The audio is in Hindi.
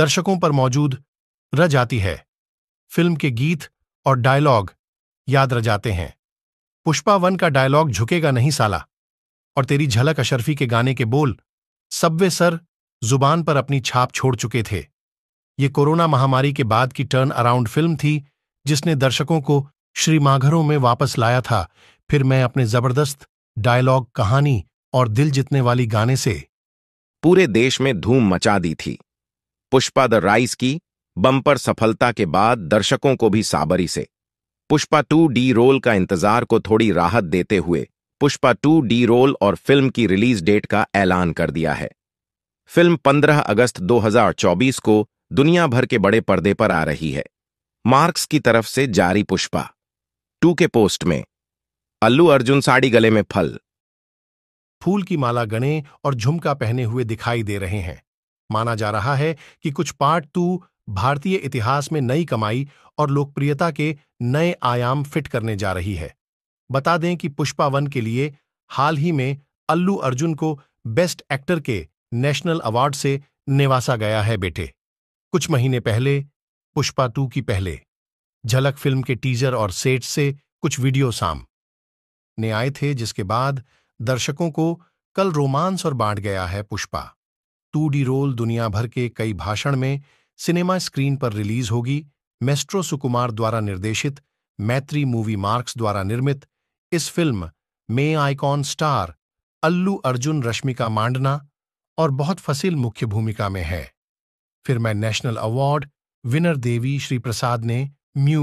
दर्शकों पर मौजूद रह जाती है फिल्म के गीत और डायलॉग याद रह जाते हैं पुष्पा वन का डायलॉग झुकेगा नहीं साला और तेरी झलक अशरफी के गाने के बोल सब्वे सर जुबान पर अपनी छाप छोड़ चुके थे ये कोरोना महामारी के बाद की टर्न अराउंड फिल्म थी जिसने दर्शकों को श्री माघरों में वापस लाया था फिर मैं अपने जबरदस्त डायलॉग कहानी और दिल जितने वाली गाने से पूरे देश में धूम मचा दी थी पुष्पा द राइस की बम्पर सफलता के बाद दर्शकों को भी साबरी से पुष्पा टू डी रोल का इंतजार को थोड़ी राहत देते हुए पुष्पा टू डी रोल और फिल्म की रिलीज डेट का ऐलान कर दिया है फिल्म 15 अगस्त 2024 को दुनिया भर के बड़े पर्दे पर आ रही है मार्क्स की तरफ से जारी पुष्पा टू के पोस्ट में अल्लू अर्जुन साड़ी गले में फल फूल की माला गणे और झुमका पहने हुए दिखाई दे रहे हैं माना जा रहा है कि कुछ पार्ट टू भारतीय इतिहास में नई कमाई और लोकप्रियता के नए आयाम फिट करने जा रही है बता दें कि पुष्पा वन के लिए हाल ही में अल्लू अर्जुन को बेस्ट एक्टर के नेशनल अवार्ड से निवासा गया है बेटे कुछ महीने पहले पुष्पा टू की पहले झलक फिल्म के टीजर और सेट से कुछ वीडियो साम ने आए थे जिसके बाद दर्शकों को कल रोमांस और बांट गया है पुष्पा टू डी रोल दुनिया भर के कई भाषण में सिनेमा स्क्रीन पर रिलीज होगी मेस्ट्रो सुकुमार द्वारा निर्देशित मैत्री मूवी मार्क्स द्वारा निर्मित इस फिल्म में आइकॉन स्टार अल्लू अर्जुन रश्मिका मांडना और बहुत फसील मुख्य भूमिका में है फिर मैं national award winner Devi Sri Prasad ने म्यू